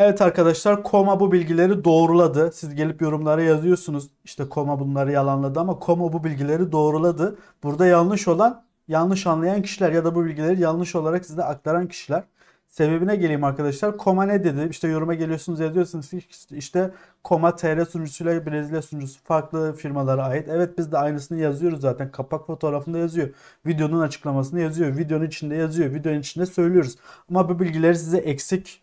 Evet arkadaşlar Koma bu bilgileri doğruladı. Siz gelip yorumlara yazıyorsunuz. İşte Koma bunları yalanladı ama Koma bu bilgileri doğruladı. Burada yanlış olan yanlış anlayan kişiler ya da bu bilgileri yanlış olarak size aktaran kişiler. Sebebine geleyim arkadaşlar. Koma ne dedi? İşte yoruma geliyorsunuz yazıyorsunuz İşte Koma TR sunucusuyla Brezilya sunucusu farklı firmalara ait. Evet biz de aynısını yazıyoruz zaten. Kapak fotoğrafında yazıyor. Videonun açıklamasında yazıyor. Videonun içinde yazıyor. Videonun içinde söylüyoruz. Ama bu bilgileri size eksik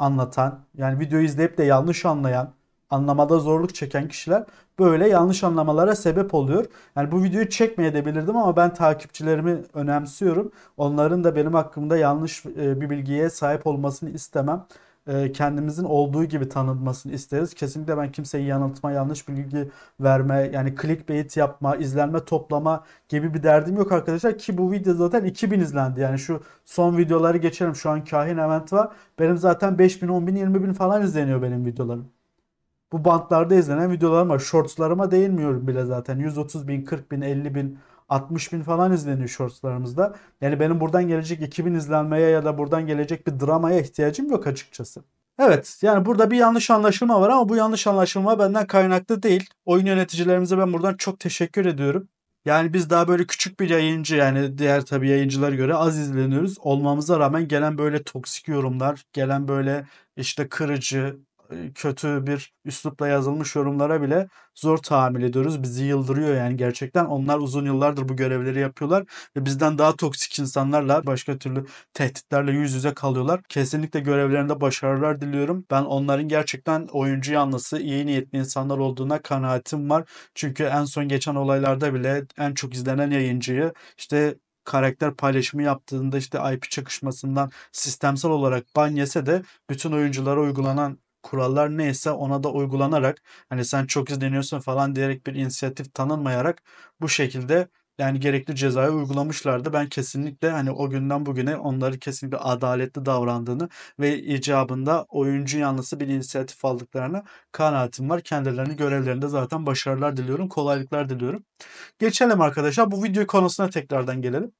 anlatan yani videoyu izleyip de yanlış anlayan anlamada zorluk çeken kişiler böyle yanlış anlamalara sebep oluyor. Yani bu videoyu çekmeye de ama ben takipçilerimi önemsiyorum. Onların da benim hakkımda yanlış e, bir bilgiye sahip olmasını istemem. E, kendimizin olduğu gibi tanınmasını isteriz. Kesinlikle ben kimseyi yanıltma, yanlış bilgi verme, yani clickbait yapma, izlenme toplama gibi bir derdim yok arkadaşlar. Ki bu video zaten 2000 izlendi. Yani şu son videoları geçerim. Şu an Kahin Event var. Benim zaten 5000, 10000, 20000 falan izleniyor benim videolarım. Bu bantlarda izlenen videolarım var. Shortslarıma değinmiyorum bile zaten. 130 bin, 40 bin, 50 bin 60 bin falan izleniyor shortslarımızda. Yani benim buradan gelecek 2000 izlenmeye ya da buradan gelecek bir dramaya ihtiyacım yok açıkçası. Evet yani burada bir yanlış anlaşılma var ama bu yanlış anlaşılma benden kaynaklı değil. Oyun yöneticilerimize ben buradan çok teşekkür ediyorum. Yani biz daha böyle küçük bir yayıncı yani diğer tabii yayıncılar göre az izleniyoruz. Olmamıza rağmen gelen böyle toksik yorumlar, gelen böyle işte kırıcı, kötü bir üslupla yazılmış yorumlara bile zor tahammül ediyoruz. Bizi yıldırıyor yani gerçekten. Onlar uzun yıllardır bu görevleri yapıyorlar ve bizden daha toksik insanlarla başka türlü tehditlerle yüz yüze kalıyorlar. Kesinlikle görevlerinde başarılar diliyorum. Ben onların gerçekten oyuncu yanlısı, iyi niyetli insanlar olduğuna kanaatim var. Çünkü en son geçen olaylarda bile en çok izlenen yayıncıyı işte karakter paylaşımı yaptığında işte IP çakışmasından sistemsel olarak ban yese de bütün oyunculara uygulanan kurallar neyse ona da uygulanarak hani sen çok izleniyorsun falan diyerek bir inisiyatif tanınmayarak bu şekilde yani gerekli cezayı uygulamışlardı. Ben kesinlikle hani o günden bugüne onları kesinlikle adaletli davrandığını ve icabında oyuncu yanlısı bir inisiyatif aldıklarına kanaatim var. Kendilerini görevlerinde zaten başarılar diliyorum, kolaylıklar diliyorum. Geçelim arkadaşlar bu video konusuna tekrardan gelelim.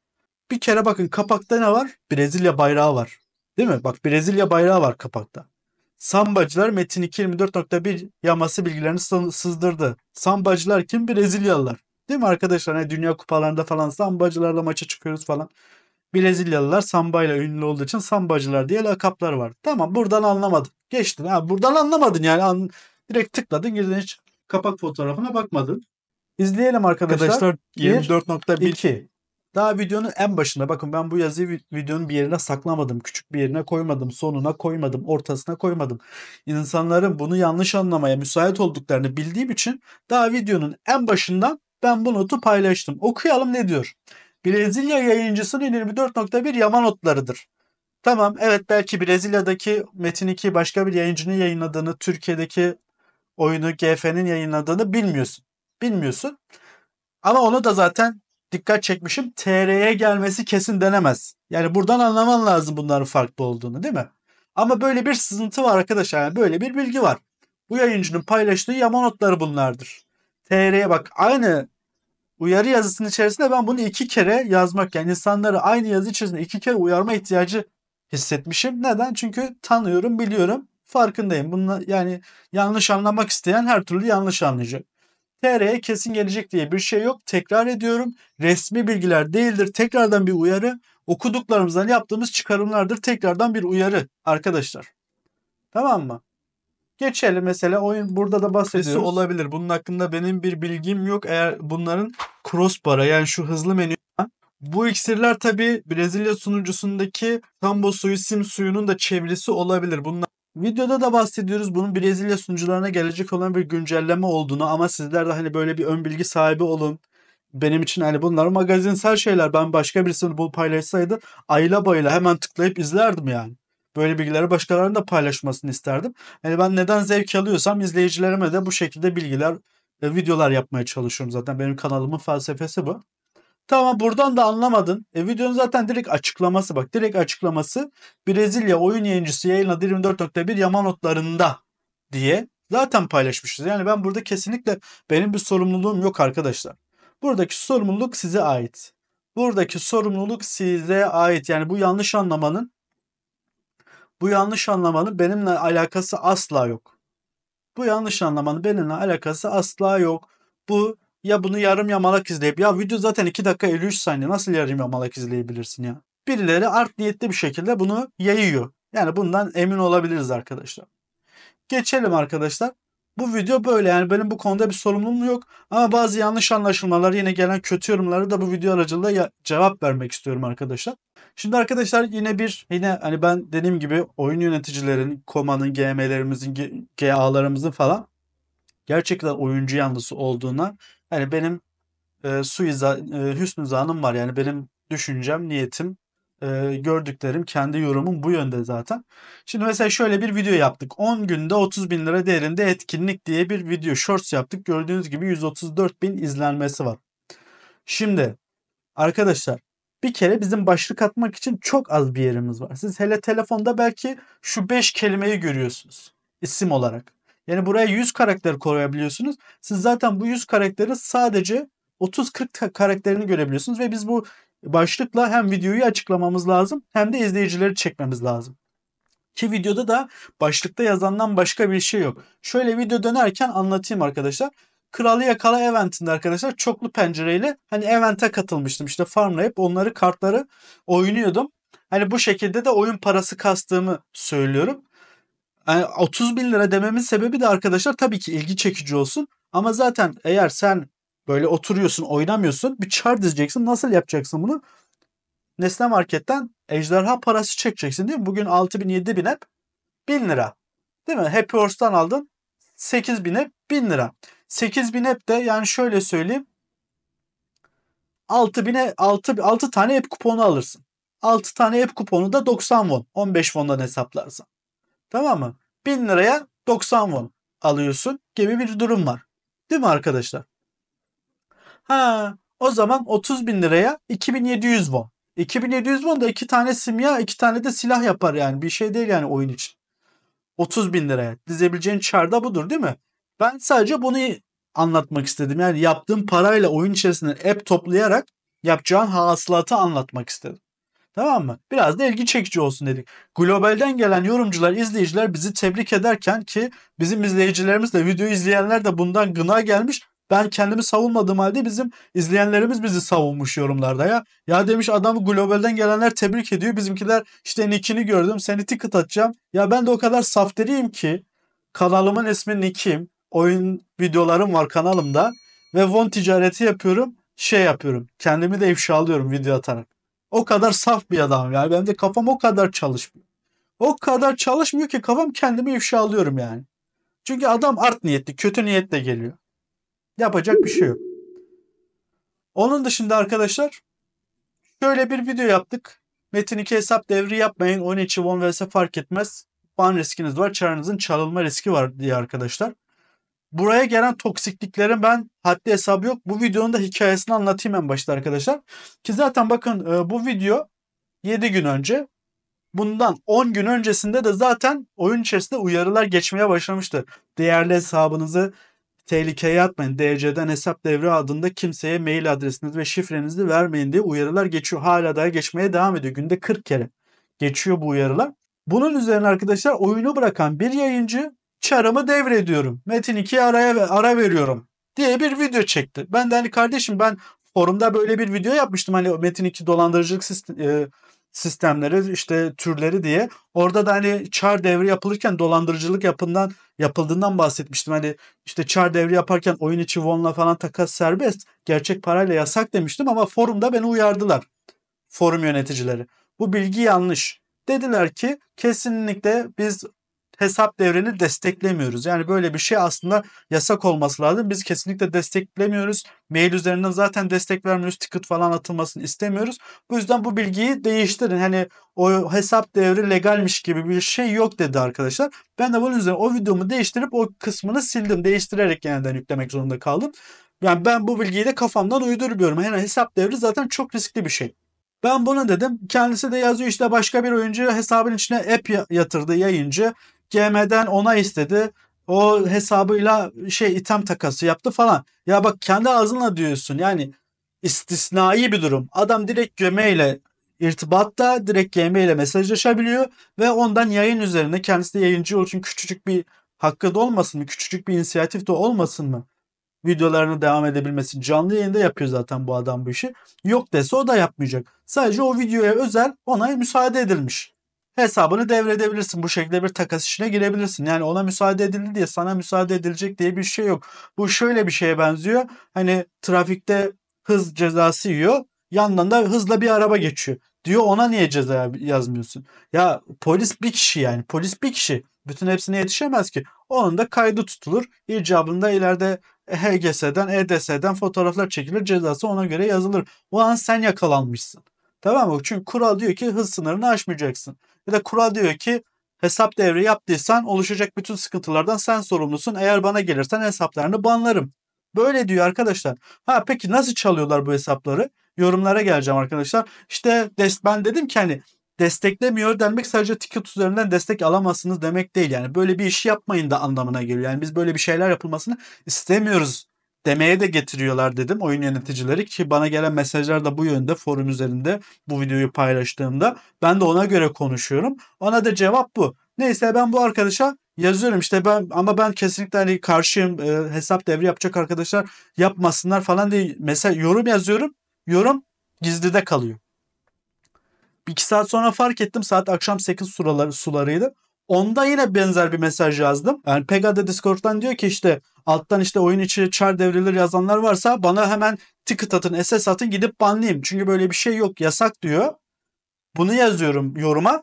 Bir kere bakın kapakta ne var? Brezilya bayrağı var. Değil mi? Bak Brezilya bayrağı var kapakta. Sambacılar Metin 24.1 yaması bilgilerini sızdırdı. Sambacılar kim? Brezilyalılar. Değil mi arkadaşlar? Hani dünya kupalarında falan sambacılarla maça çıkıyoruz falan. Brezilyalılar sambayla ünlü olduğu için sambacılar diye lakaplar var. Tamam buradan anlamadın. Geçtin. Ha, buradan anlamadın yani. An Direkt tıkladın girdin hiç kapak fotoğrafına bakmadın. İzleyelim arkadaşlar. Arkadaşlar 24.1 2 daha videonun en başında bakın ben bu yazıyı videonun bir yerine saklamadım. Küçük bir yerine koymadım. Sonuna koymadım. Ortasına koymadım. İnsanların bunu yanlış anlamaya müsait olduklarını bildiğim için daha videonun en başından ben bu notu paylaştım. Okuyalım ne diyor? Brezilya yayıncısının 24.1 yama notlarıdır. Tamam evet belki Brezilya'daki Metin 2 başka bir yayıncının yayınladığını, Türkiye'deki oyunu GF'nin yayınladığını bilmiyorsun. Bilmiyorsun. Ama onu da zaten dikkat çekmişim. TR'ye gelmesi kesin denemez. Yani buradan anlaman lazım bunların farklı olduğunu değil mi? Ama böyle bir sızıntı var arkadaşlar. Yani böyle bir bilgi var. Bu yayıncının paylaştığı yama notları bunlardır. TR'ye bak aynı uyarı yazısının içerisinde ben bunu iki kere yazmak yani insanları aynı yazı içerisinde iki kere uyarma ihtiyacı hissetmişim. Neden? Çünkü tanıyorum, biliyorum, farkındayım. Bununla yani yanlış anlamak isteyen her türlü yanlış anlayacak. TR'ye kesin gelecek diye bir şey yok. Tekrar ediyorum. Resmi bilgiler değildir. Tekrardan bir uyarı. Okuduklarımızdan yaptığımız çıkarımlardır. Tekrardan bir uyarı arkadaşlar. Tamam mı? Geçelim mesela oyun burada da bahsediyoruz. olabilir. Bunun hakkında benim bir bilgim yok. Eğer bunların crossbar'a yani şu hızlı menü bu iksirler tabi Brezilya sunucusundaki tambo suyu, sim suyunun da çevresi olabilir. Bunlar Videoda da bahsediyoruz bunun Brezilya sunucularına gelecek olan bir güncelleme olduğunu ama sizler de hani böyle bir ön bilgi sahibi olun. Benim için hani bunlar magazinsel şeyler. Ben başka birisini bu paylaşsaydı ayla bayla hemen tıklayıp izlerdim yani. Böyle bilgileri başkalarının da paylaşmasını isterdim. Hani ben neden zevk alıyorsam izleyicilerime de bu şekilde bilgiler videolar yapmaya çalışıyorum zaten. Benim kanalımın felsefesi bu. Tamam buradan da anlamadın. E, videonun zaten direkt açıklaması bak. Direkt açıklaması Brezilya oyun yayıncısı yayınladı 24.1 yama notlarında diye zaten paylaşmışız. Yani ben burada kesinlikle benim bir sorumluluğum yok arkadaşlar. Buradaki sorumluluk size ait. Buradaki sorumluluk size ait. Yani bu yanlış anlamanın bu yanlış anlamanın benimle alakası asla yok. Bu yanlış anlamanın benimle alakası asla yok. Bu ya bunu yarım yamalak izleyip ya video zaten 2 dakika 53 saniye nasıl yarım yamalak izleyebilirsin ya. Birileri art niyetli bir şekilde bunu yayıyor. Yani bundan emin olabiliriz arkadaşlar. Geçelim arkadaşlar. Bu video böyle yani benim bu konuda bir sorumluluğum yok. Ama bazı yanlış anlaşılmalar yine gelen kötü yorumları da bu video aracılığıyla cevap vermek istiyorum arkadaşlar. Şimdi arkadaşlar yine bir yine hani ben dediğim gibi oyun yöneticilerin, komanın, GM'lerimizin, GA'larımızın falan gerçekten oyuncu yanlısı olduğuna Hani benim e, suiza, e, hüsnü zanım var. Yani benim düşüncem, niyetim, e, gördüklerim, kendi yorumum bu yönde zaten. Şimdi mesela şöyle bir video yaptık. 10 günde 30 bin lira değerinde etkinlik diye bir video shorts yaptık. Gördüğünüz gibi 134 bin izlenmesi var. Şimdi arkadaşlar bir kere bizim başlık atmak için çok az bir yerimiz var. Siz hele telefonda belki şu 5 kelimeyi görüyorsunuz isim olarak. Yani buraya 100 karakter koyabiliyorsunuz. Siz zaten bu 100 karakteri sadece 30-40 karakterini görebiliyorsunuz ve biz bu başlıkla hem videoyu açıklamamız lazım hem de izleyicileri çekmemiz lazım. Ki videoda da başlıkta yazandan başka bir şey yok. Şöyle video dönerken anlatayım arkadaşlar. Kralı Yakala eventinde arkadaşlar çoklu pencereyle hani evente katılmıştım. İşte farmlayıp onları kartları oynuyordum. Hani bu şekilde de oyun parası kastığımı söylüyorum yani 30 bin lira dememin sebebi de arkadaşlar tabii ki ilgi çekici olsun. Ama zaten eğer sen böyle oturuyorsun oynamıyorsun bir çar dizeceksin nasıl yapacaksın bunu? Nesne Market'ten ejderha parası çekeceksin değil mi? Bugün 6 bin 7 bin hep 1000 lira. Değil mi? Happy Horse'dan aldın 8 bin hep 1000 lira. 8 bin hep de yani şöyle söyleyeyim 6 bine 6, 6 tane app kuponu alırsın. 6 tane app kuponu da 90 won. 15 won'dan hesaplarsan. Tamam mı? 1000 liraya 90 won alıyorsun gibi bir durum var. Değil mi arkadaşlar? Ha, o zaman 30 bin liraya 2700 won. 2700 won da iki tane simya, iki tane de silah yapar yani. Bir şey değil yani oyun için. 30 bin liraya dizebileceğin çarda da budur değil mi? Ben sadece bunu anlatmak istedim. Yani yaptığım parayla oyun içerisinde app toplayarak yapacağın hasılatı anlatmak istedim. Tamam mı? Biraz da ilgi çekici olsun dedik. Globalden gelen yorumcular, izleyiciler bizi tebrik ederken ki bizim izleyicilerimiz de video izleyenler de bundan gına gelmiş. Ben kendimi savunmadığım halde bizim izleyenlerimiz bizi savunmuş yorumlarda ya. Ya demiş adam globalden gelenler tebrik ediyor. Bizimkiler işte nickini gördüm seni ticket atacağım. Ya ben de o kadar safteriyim ki kanalımın ismi Nickim. Oyun videolarım var kanalımda. Ve Von ticareti yapıyorum. Şey yapıyorum. Kendimi de ifşa alıyorum. video atarak. O kadar saf bir adam yani. Benim de kafam o kadar çalışmıyor. O kadar çalışmıyor ki kafam kendimi ifşa alıyorum yani. Çünkü adam art niyetli, kötü niyetle geliyor. Yapacak bir şey yok. Onun dışında arkadaşlar şöyle bir video yaptık. Metin 2 hesap devri yapmayın. Oyun içi 10 vs fark etmez. Ban riskiniz var. Çaranızın çalınma riski var diye arkadaşlar buraya gelen toksikliklerin ben haddi hesabı yok. Bu videonun da hikayesini anlatayım en başta arkadaşlar. Ki zaten bakın e, bu video 7 gün önce. Bundan 10 gün öncesinde de zaten oyun içerisinde uyarılar geçmeye başlamıştı. Değerli hesabınızı tehlikeye atmayın. DC'den hesap devre adında kimseye mail adresinizi ve şifrenizi vermeyin diye uyarılar geçiyor. Hala daha geçmeye devam ediyor. Günde 40 kere geçiyor bu uyarılar. Bunun üzerine arkadaşlar oyunu bırakan bir yayıncı çarımı devrediyorum. Metin 2'ye araya ara veriyorum diye bir video çekti. Ben de hani kardeşim ben forumda böyle bir video yapmıştım hani Metin 2 dolandırıcılık e, sistemleri işte türleri diye. Orada da hani çar devri yapılırken dolandırıcılık yapından yapıldığından bahsetmiştim. Hani işte çar devri yaparken oyun içi wonla falan takas serbest, gerçek parayla yasak demiştim ama forumda beni uyardılar. Forum yöneticileri. Bu bilgi yanlış. Dediler ki kesinlikle biz hesap devreni desteklemiyoruz. Yani böyle bir şey aslında yasak olması lazım. Biz kesinlikle desteklemiyoruz. Mail üzerinden zaten destek vermiyoruz. Ticket falan atılmasını istemiyoruz. Bu yüzden bu bilgiyi değiştirin. Hani o hesap devri legalmiş gibi bir şey yok dedi arkadaşlar. Ben de bunun üzerine o videomu değiştirip o kısmını sildim. Değiştirerek yeniden yüklemek zorunda kaldım. Yani ben bu bilgiyi de kafamdan uydurmuyorum. Yani hesap devri zaten çok riskli bir şey. Ben bunu dedim. Kendisi de yazıyor işte başka bir oyuncu hesabın içine app yatırdı yayıncı. GM'den ona istedi. O hesabıyla şey item takası yaptı falan. Ya bak kendi ağzınla diyorsun yani istisnai bir durum. Adam direkt GM ile irtibatta direkt GM ile mesajlaşabiliyor ve ondan yayın üzerine kendisi de yayıncı olduğu için küçücük bir hakkı da olmasın mı? Küçücük bir inisiyatif de olmasın mı? videolarını devam edebilmesi. Canlı yayında yapıyor zaten bu adam bu işi. Yok dese o da yapmayacak. Sadece o videoya özel onay müsaade edilmiş hesabını devredebilirsin. Bu şekilde bir takas işine girebilirsin. Yani ona müsaade edildi diye sana müsaade edilecek diye bir şey yok. Bu şöyle bir şeye benziyor. Hani trafikte hız cezası yiyor. Yandan da hızla bir araba geçiyor. Diyor ona niye ceza yazmıyorsun? Ya polis bir kişi yani. Polis bir kişi. Bütün hepsine yetişemez ki. Onun da kaydı tutulur. İcabında ileride HGS'den, EDS'den fotoğraflar çekilir. Cezası ona göre yazılır. O an sen yakalanmışsın. Tamam mı? Çünkü kural diyor ki hız sınırını aşmayacaksın. Ya da kural diyor ki hesap devre yaptıysan oluşacak bütün sıkıntılardan sen sorumlusun. Eğer bana gelirsen hesaplarını banlarım. Böyle diyor arkadaşlar. Ha peki nasıl çalıyorlar bu hesapları? Yorumlara geleceğim arkadaşlar. İşte ben dedim ki hani desteklemiyor denmek sadece ticket üzerinden destek alamazsınız demek değil. Yani böyle bir işi yapmayın da anlamına geliyor. Yani biz böyle bir şeyler yapılmasını istemiyoruz demeye de getiriyorlar dedim oyun yöneticileri ki bana gelen mesajlar da bu yönde forum üzerinde bu videoyu paylaştığımda ben de ona göre konuşuyorum. Ona da cevap bu. Neyse ben bu arkadaşa yazıyorum işte ben ama ben kesinlikle hani karşıyım e, hesap devri yapacak arkadaşlar yapmasınlar falan diye mesela yorum yazıyorum. Yorum gizlide kalıyor. bir iki saat sonra fark ettim saat akşam 8 suraları, sularıydı. Onda yine benzer bir mesaj yazdım. Yani Pegada Discord'dan diyor ki işte alttan işte oyun içi çar devreleri yazanlar varsa bana hemen ticket atın SS atın gidip banlayayım. Çünkü böyle bir şey yok yasak diyor. Bunu yazıyorum yoruma.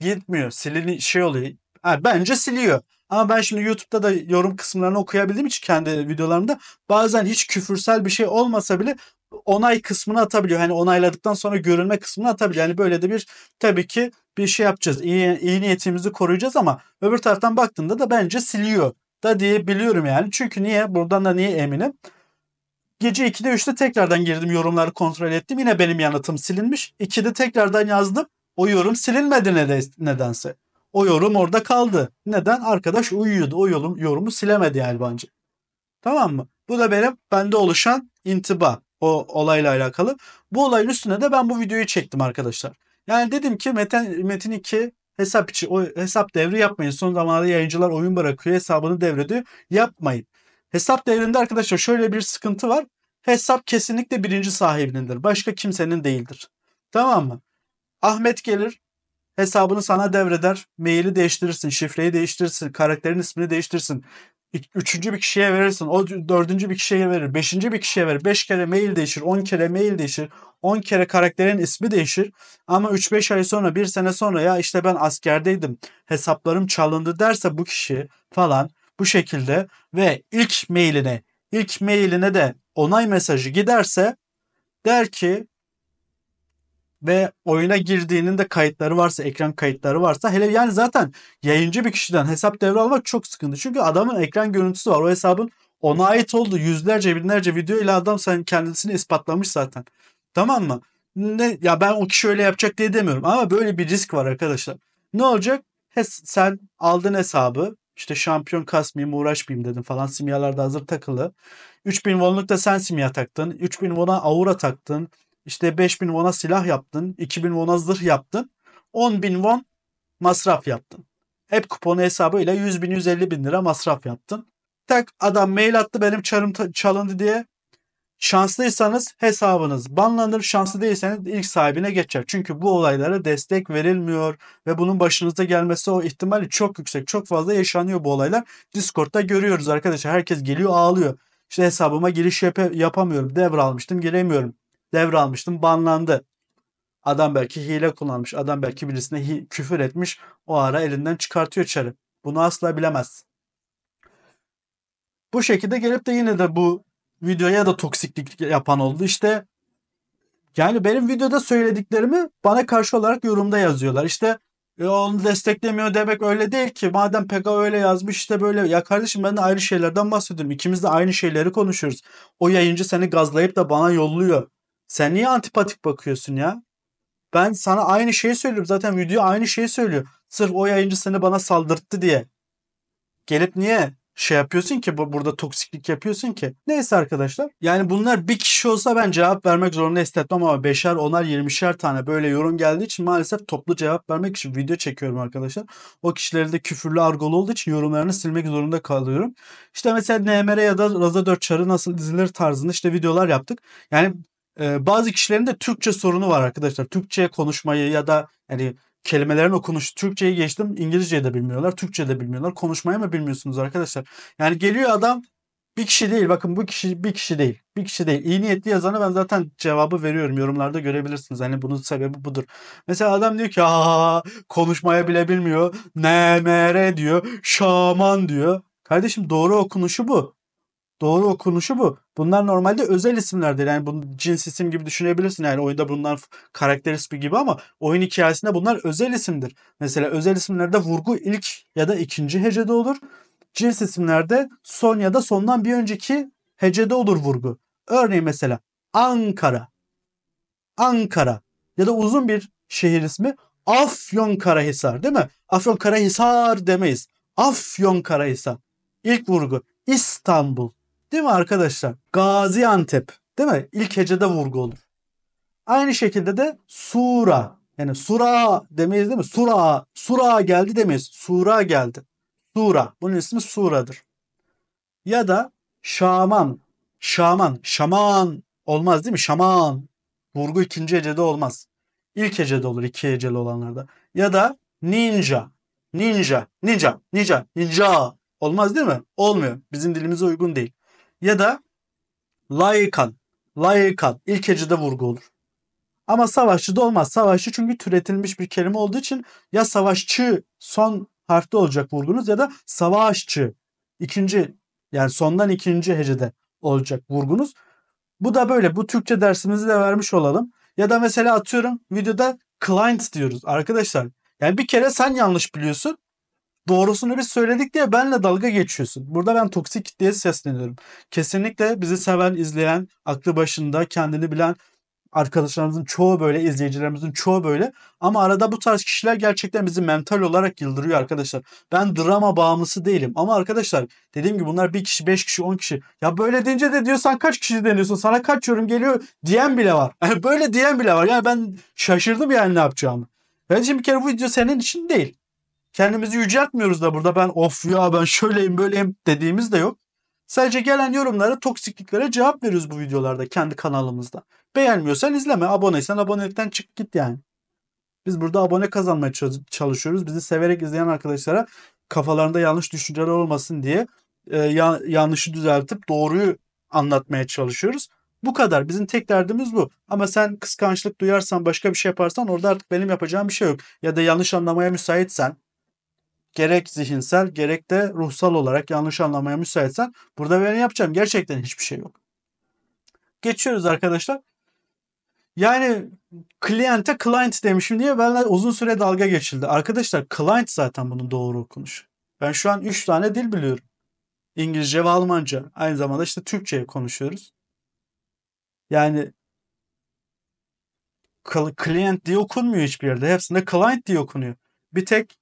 Gitmiyor. Silin şey oluyor. Ha, bence siliyor. Ama ben şimdi YouTube'da da yorum kısımlarını okuyabildiğim için kendi videolarımda bazen hiç küfürsel bir şey olmasa bile onay kısmını atabiliyor. Hani onayladıktan sonra görülme kısmını atabiliyor. Yani böyle de bir tabii ki bir şey yapacağız. İyi, iyi niyetimizi koruyacağız ama öbür taraftan baktığında da bence siliyor da diyebiliyorum yani. Çünkü niye? Buradan da niye eminim? Gece 2'de 3'te tekrardan girdim yorumları kontrol ettim. Yine benim yanıtım silinmiş. 2'de tekrardan yazdım. O yorum silinmedi nedense. O yorum orada kaldı. Neden? Arkadaş uyuyordu. O yorum, yorumu silemedi yani Tamam mı? Bu da benim bende oluşan intiba o olayla alakalı. Bu olayın üstüne de ben bu videoyu çektim arkadaşlar. Yani dedim ki Metin, Metin 2 Hesap için o hesap devri yapmayın. Son zamanlarda yayıncılar oyun bırakıyor, hesabını devrediyor. Yapmayın. Hesap devrinde arkadaşlar şöyle bir sıkıntı var. Hesap kesinlikle birinci sahibinindir. Başka kimsenin değildir. Tamam mı? Ahmet gelir, hesabını sana devreder. Maili değiştirirsin, şifreyi değiştirirsin, karakterin ismini değiştirirsin üçüncü bir kişiye verirsin. O dördüncü bir kişiye verir. Beşinci bir kişiye verir. Beş kere mail değişir. On kere mail değişir. On kere karakterin ismi değişir. Ama üç beş ay sonra bir sene sonra ya işte ben askerdeydim. Hesaplarım çalındı derse bu kişi falan bu şekilde ve ilk mailine ilk mailine de onay mesajı giderse der ki ve oyuna girdiğinin de kayıtları varsa, ekran kayıtları varsa hele yani zaten yayıncı bir kişiden hesap devralmak çok sıkıntı. Çünkü adamın ekran görüntüsü var. O hesabın ona ait oldu. Yüzlerce, binlerce video ile adam sen kendisini ispatlamış zaten. Tamam mı? Ne ya ben o kişi öyle yapacak diye demiyorum ama böyle bir risk var arkadaşlar. Ne olacak? Hes, sen aldın hesabı. işte şampiyon kasmayayım uğraşmayayım dedim falan. Simyalar da hazır takılı. 3000 wonluk da sen simya taktın. 3000 won'a aura taktın işte 5000 won'a silah yaptın, 2000 won'a zırh yaptın, 10.000 won masraf yaptın. Hep kuponu hesabıyla 100 bin 150 bin lira masraf yaptın. Tak adam mail attı benim çarım çalındı diye. Şanslıysanız hesabınız banlanır. Şanslı değilseniz ilk sahibine geçer. Çünkü bu olaylara destek verilmiyor. Ve bunun başınıza gelmesi o ihtimali çok yüksek. Çok fazla yaşanıyor bu olaylar. Discord'da görüyoruz arkadaşlar. Herkes geliyor ağlıyor. İşte hesabıma giriş yap yapamıyorum. Devralmıştım giremiyorum devralmıştım. Banlandı. Adam belki hile kullanmış. Adam belki birisine küfür etmiş. O ara elinden çıkartıyor çarı. Bunu asla bilemez. Bu şekilde gelip de yine de bu videoya da toksiklik yapan oldu. İşte yani benim videoda söylediklerimi bana karşı olarak yorumda yazıyorlar. İşte e, onu desteklemiyor demek öyle değil ki. Madem Pega öyle yazmış işte böyle. Ya kardeşim ben de ayrı şeylerden bahsediyorum. İkimiz de aynı şeyleri konuşuyoruz. O yayıncı seni gazlayıp da bana yolluyor. Sen niye antipatik bakıyorsun ya? Ben sana aynı şeyi söylüyorum. Zaten video aynı şeyi söylüyor. Sırf o yayıncı seni bana saldırttı diye. Gelip niye şey yapıyorsun ki burada toksiklik yapıyorsun ki. Neyse arkadaşlar. Yani bunlar bir kişi olsa ben cevap vermek zorunda hissetmem ama beşer, onar, yirmişer tane böyle yorum geldiği için maalesef toplu cevap vermek için video çekiyorum arkadaşlar. O kişileri de küfürlü argolu olduğu için yorumlarını silmek zorunda kalıyorum. İşte mesela NMR ya da Raza 4 çarı nasıl dizilir tarzında işte videolar yaptık. Yani ee, bazı kişilerin de Türkçe sorunu var arkadaşlar. Türkçe konuşmayı ya da yani kelimelerin okunuş Türkçeyi geçtim İngilizceyi de bilmiyorlar. Türkçe de bilmiyorlar. Konuşmayı mı bilmiyorsunuz arkadaşlar? Yani geliyor adam bir kişi değil. Bakın bu kişi bir kişi değil. Bir kişi değil. İyi niyetli yazanı ben zaten cevabı veriyorum. Yorumlarda görebilirsiniz. Hani bunun sebebi budur. Mesela adam diyor ki ha konuşmaya bile bilmiyor. NMR diyor. Şaman diyor. Kardeşim doğru okunuşu bu. Doğru okunuşu bu. Bunlar normalde özel isimlerdir. Yani bunu cins isim gibi düşünebilirsin. Yani oyunda bunlar karakter ismi gibi ama oyun hikayesinde bunlar özel isimdir. Mesela özel isimlerde vurgu ilk ya da ikinci hecede olur. Cins isimlerde son ya da sondan bir önceki hecede olur vurgu. Örneğin mesela Ankara. Ankara ya da uzun bir şehir ismi Afyonkarahisar değil mi? Afyonkarahisar demeyiz. Afyonkarahisar. İlk vurgu İstanbul. Değil mi arkadaşlar? Gaziantep. Değil mi? İlk hecede vurgu olur. Aynı şekilde de sura. Yani sura demeyiz değil mi? Sura. Sura geldi demeyiz. Sura geldi. Sura. Bunun ismi suradır. Ya da şaman. Şaman. Şaman olmaz değil mi? Şaman. Vurgu ikinci hecede olmaz. İlk hecede olur iki heceli olanlarda. Ya da ninja. Ninja. Ninja. Ninja. Ninja. Olmaz değil mi? Olmuyor. Bizim dilimize uygun değil ya da layıkan. Layıkan. İlk de vurgu olur. Ama savaşçı da olmaz. Savaşçı çünkü türetilmiş bir kelime olduğu için ya savaşçı son harfte olacak vurgunuz ya da savaşçı ikinci yani sondan ikinci hecede olacak vurgunuz. Bu da böyle. Bu Türkçe dersimizi de vermiş olalım. Ya da mesela atıyorum videoda client diyoruz arkadaşlar. Yani bir kere sen yanlış biliyorsun doğrusunu bir söyledik diye benle dalga geçiyorsun. Burada ben toksik kitleye sesleniyorum. Kesinlikle bizi seven, izleyen, aklı başında kendini bilen arkadaşlarımızın çoğu böyle, izleyicilerimizin çoğu böyle. Ama arada bu tarz kişiler gerçekten bizi mental olarak yıldırıyor arkadaşlar. Ben drama bağımlısı değilim. Ama arkadaşlar dediğim gibi bunlar bir kişi, beş kişi, on kişi. Ya böyle deyince de diyorsan kaç kişi deniyorsun? Sana kaç yorum geliyor diyen bile var. böyle diyen bile var. Yani ben şaşırdım yani ne yapacağımı. Ben şimdi bir kere bu video senin için değil. Kendimizi yüceltmiyoruz da burada ben of ya ben şöyleyim böyleyim dediğimiz de yok. Sadece gelen yorumlara, toksikliklere cevap veriyoruz bu videolarda kendi kanalımızda. Beğenmiyorsan izleme, aboneysen abonelikten çık git yani. Biz burada abone kazanmaya çalışıyoruz. Bizi severek izleyen arkadaşlara kafalarında yanlış düşünceler olmasın diye e, ya, yanlışı düzeltip doğruyu anlatmaya çalışıyoruz. Bu kadar. Bizim tek derdimiz bu. Ama sen kıskançlık duyarsan, başka bir şey yaparsan orada artık benim yapacağım bir şey yok. Ya da yanlış anlamaya müsaitsen gerek zihinsel gerek de ruhsal olarak yanlış anlamaya müsaitsen burada ben yapacağım. Gerçekten hiçbir şey yok. Geçiyoruz arkadaşlar. Yani kliyente client demişim diye benimle uzun süre dalga geçildi. Arkadaşlar client zaten bunun doğru okunuşu. Ben şu an 3 tane dil biliyorum. İngilizce ve Almanca. Aynı zamanda işte Türkçe'ye konuşuyoruz. Yani client diye okunmuyor hiçbir yerde. Hepsinde client diye okunuyor. Bir tek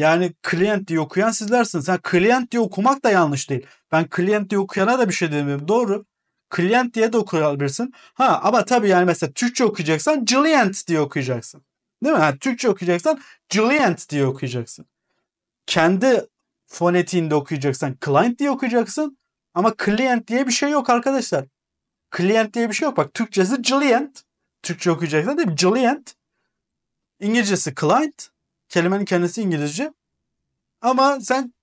yani client diye okuyan sizlersiniz. Ha, client diye okumak da yanlış değil. Ben client diye okuyana da bir şey demiyorum. Doğru. Client diye de okuyabilirsin. Ha ama tabii yani mesela Türkçe okuyacaksan client diye okuyacaksın. Değil mi? Yani Türkçe okuyacaksan client diye okuyacaksın. Kendi fonetiğinde okuyacaksan client diye okuyacaksın. Ama client diye bir şey yok arkadaşlar. Client diye bir şey yok. Bak Türkçesi client. Türkçe okuyacaksan değil mi? Client. İngilizcesi client. Kelimenin kendisi İngilizce. Ama sen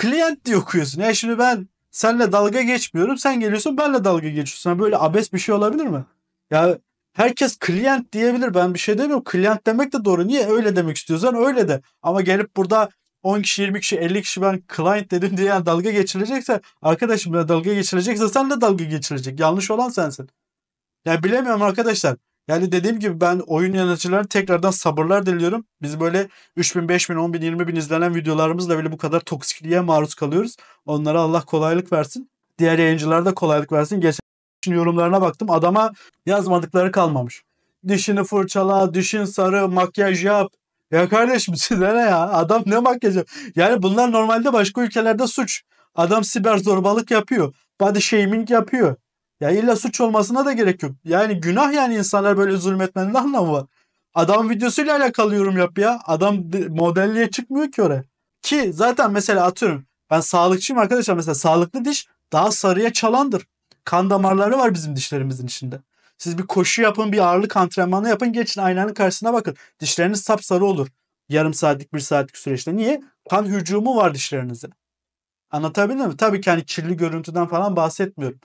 client diye okuyorsun. Ya şimdi ben senle dalga geçmiyorum. Sen geliyorsun benle dalga geçiyorsun. Yani böyle abes bir şey olabilir mi? Ya herkes client diyebilir. Ben bir şey demiyorum. Client demek de doğru. Niye öyle demek istiyorsan öyle de. Ama gelip burada 10 kişi, 20 kişi, 50 kişi ben client dedim diye yani dalga geçilecekse arkadaşım ya dalga geçilecekse sen de dalga geçilecek. Yanlış olan sensin. Ya yani bilemiyorum arkadaşlar. Yani dediğim gibi ben oyun yöneticilerine tekrardan sabırlar diliyorum. Biz böyle 3000, 5000, 10000, 20000 izlenen videolarımızla bile bu kadar toksikliğe maruz kalıyoruz. Onlara Allah kolaylık versin. Diğer yayıncılara da kolaylık versin. Geçen yorumlarına baktım. Adama yazmadıkları kalmamış. Dişini fırçala, dişin sarı, makyaj yap. Ya kardeşim size ne ya? Adam ne makyajı? Yani bunlar normalde başka ülkelerde suç. Adam siber zorbalık yapıyor. Body shaming yapıyor. Ya illa suç olmasına da gerek yok. Yani günah yani insanlar böyle zulmetmenin anlamı var. Adam videosuyla alakalı yorum yap ya. Adam modelliğe çıkmıyor ki oraya. Ki zaten mesela atıyorum ben sağlıkçıyım arkadaşlar mesela sağlıklı diş daha sarıya çalandır. Kan damarları var bizim dişlerimizin içinde. Siz bir koşu yapın, bir ağırlık antrenmanı yapın, geçin aynanın karşısına bakın. Dişleriniz sapsarı olur. Yarım saatlik, bir saatlik süreçte. Niye? Kan hücumu var dişlerinize. Anlatabildim mi? Tabii ki hani kirli görüntüden falan bahsetmiyorum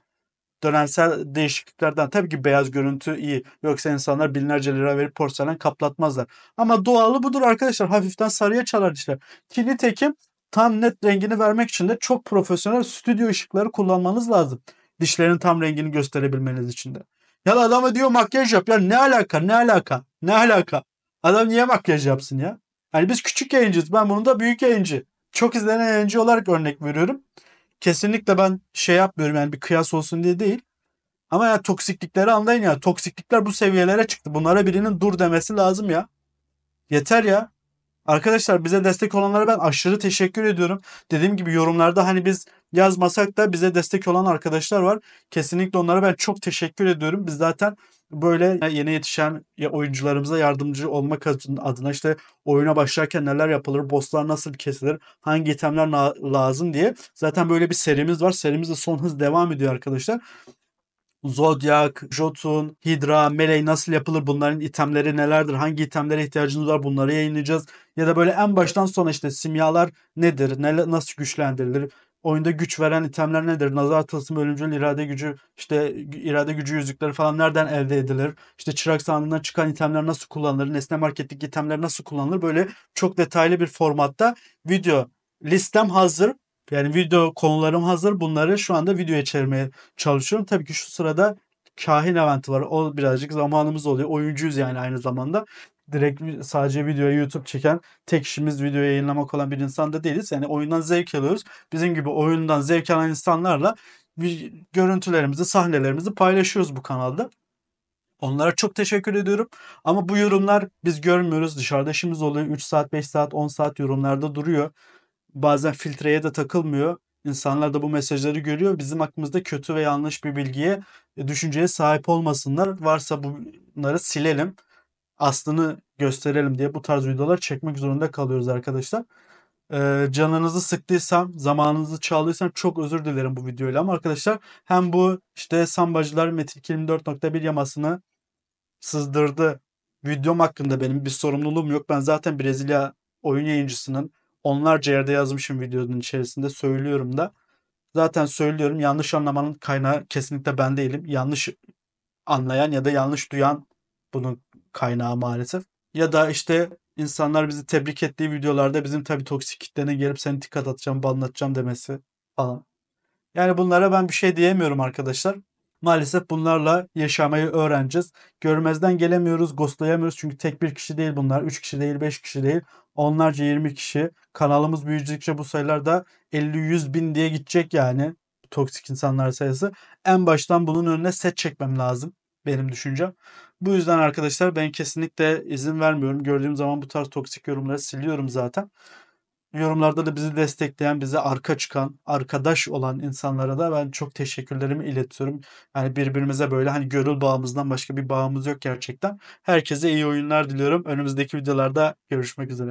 dönemsel değişikliklerden tabii ki beyaz görüntü iyi. Yoksa insanlar binlerce lira verip porselen kaplatmazlar. Ama doğalı budur arkadaşlar. Hafiften sarıya çalar işler. Ki nitekim tam net rengini vermek için de çok profesyonel stüdyo ışıkları kullanmanız lazım. Dişlerin tam rengini gösterebilmeniz için de. Ya adama diyor makyaj yap. Ya ne alaka ne alaka ne alaka. Adam niye makyaj yapsın ya? Hani biz küçük yayıncıyız. Ben bunu da büyük yayıncı. Çok izlenen yayıncı olarak örnek veriyorum kesinlikle ben şey yapmıyorum yani bir kıyas olsun diye değil. Ama ya toksiklikleri anlayın ya. Toksiklikler bu seviyelere çıktı. Bunlara birinin dur demesi lazım ya. Yeter ya. Arkadaşlar bize destek olanlara ben aşırı teşekkür ediyorum. Dediğim gibi yorumlarda hani biz yazmasak da bize destek olan arkadaşlar var. Kesinlikle onlara ben çok teşekkür ediyorum. Biz zaten böyle e, yeni yetişen oyuncularımıza yardımcı olmak adına işte oyuna başlarken neler yapılır, bosslar nasıl kesilir, hangi itemler lazım diye. Zaten böyle bir serimiz var. Serimiz de son hız devam ediyor arkadaşlar. Zodiac, Jotun, Hydra, Melee nasıl yapılır? Bunların itemleri nelerdir? Hangi itemlere ihtiyacınız var? Bunları yayınlayacağız. Ya da böyle en baştan sona işte simyalar nedir? Neler, nasıl güçlendirilir? oyunda güç veren itemler nedir? Nazar tılsım ölümcül irade gücü, işte irade gücü yüzükleri falan nereden elde edilir? İşte çırak sandığından çıkan itemler nasıl kullanılır? Nesne marketteki itemler nasıl kullanılır? Böyle çok detaylı bir formatta video listem hazır. Yani video konularım hazır. Bunları şu anda videoya çevirmeye çalışıyorum. Tabii ki şu sırada kahin eventi var. O birazcık zamanımız oluyor. Oyuncuyuz yani aynı zamanda direkt sadece videoya YouTube çeken tek işimiz video yayınlamak olan bir insan da değiliz. Yani oyundan zevk alıyoruz. Bizim gibi oyundan zevk alan insanlarla görüntülerimizi, sahnelerimizi paylaşıyoruz bu kanalda. Onlara çok teşekkür ediyorum. Ama bu yorumlar biz görmüyoruz. Dışarıda işimiz oluyor. 3 saat, 5 saat, 10 saat yorumlarda duruyor. Bazen filtreye de takılmıyor. İnsanlar da bu mesajları görüyor. Bizim hakkımızda kötü ve yanlış bir bilgiye, düşünceye sahip olmasınlar. Varsa bunları silelim aslını gösterelim diye bu tarz videolar çekmek zorunda kalıyoruz arkadaşlar. Ee, canınızı sıktıysam, zamanınızı çaldıysam çok özür dilerim bu videoyla ama arkadaşlar hem bu işte Sambacılar Metin 24.1 yamasını sızdırdı videom hakkında benim bir sorumluluğum yok. Ben zaten Brezilya oyun yayıncısının onlarca yerde yazmışım videonun içerisinde söylüyorum da. Zaten söylüyorum yanlış anlamanın kaynağı kesinlikle ben değilim. Yanlış anlayan ya da yanlış duyan bunun kaynağı maalesef. Ya da işte insanlar bizi tebrik ettiği videolarda bizim tabii toksik kitlene gelip seni dikkat atacağım, banlatacağım demesi falan. Yani bunlara ben bir şey diyemiyorum arkadaşlar. Maalesef bunlarla yaşamayı öğreneceğiz. Görmezden gelemiyoruz, ghostlayamıyoruz. Çünkü tek bir kişi değil bunlar. 3 kişi değil, 5 kişi değil. Onlarca 20 kişi. Kanalımız büyüdükçe bu sayılar da 50-100 bin diye gidecek yani. Toksik insanlar sayısı. En baştan bunun önüne set çekmem lazım. Benim düşüncem. Bu yüzden arkadaşlar ben kesinlikle izin vermiyorum. Gördüğüm zaman bu tarz toksik yorumları siliyorum zaten. Yorumlarda da bizi destekleyen, bize arka çıkan, arkadaş olan insanlara da ben çok teşekkürlerimi iletiyorum. Yani birbirimize böyle hani görül bağımızdan başka bir bağımız yok gerçekten. Herkese iyi oyunlar diliyorum. Önümüzdeki videolarda görüşmek üzere.